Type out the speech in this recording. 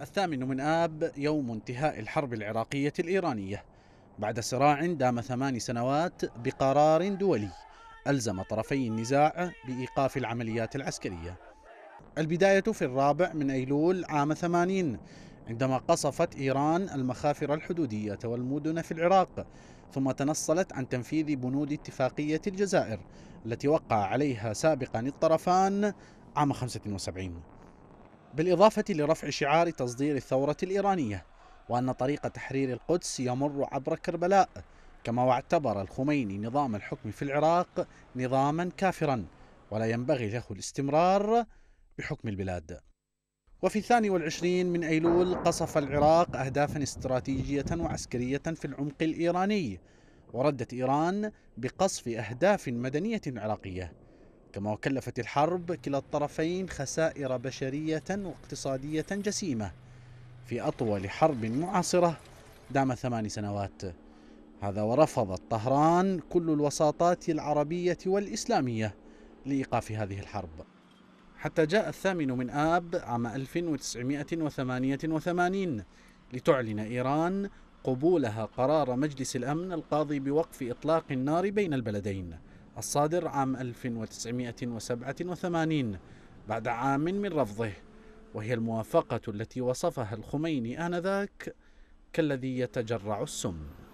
الثامن من آب يوم انتهاء الحرب العراقية الإيرانية بعد صراع دام ثمان سنوات بقرار دولي ألزم طرفي النزاع بإيقاف العمليات العسكرية البداية في الرابع من أيلول عام 80 عندما قصفت إيران المخافر الحدودية والمدن في العراق ثم تنصلت عن تنفيذ بنود اتفاقية الجزائر التي وقع عليها سابقا الطرفان عام 75 بالإضافة لرفع شعار تصدير الثورة الإيرانية وأن طريق تحرير القدس يمر عبر كربلاء كما واعتبر الخميني نظام الحكم في العراق نظاما كافرا ولا ينبغي له الاستمرار بحكم البلاد وفي الثاني والعشرين من أيلول قصف العراق أهدافا استراتيجية وعسكرية في العمق الإيراني وردت إيران بقصف أهداف مدنية عراقية كما وكلفت الحرب كلا الطرفين خسائر بشرية واقتصادية جسيمة في أطول حرب معاصرة دام ثمان سنوات هذا ورفضت طهران كل الوساطات العربية والإسلامية لإيقاف هذه الحرب حتى جاء الثامن من آب عام 1988 لتعلن إيران قبولها قرار مجلس الأمن القاضي بوقف إطلاق النار بين البلدين الصادر عام 1987 بعد عام من رفضه وهي الموافقة التي وصفها الخميني آنذاك كالذي يتجرع السم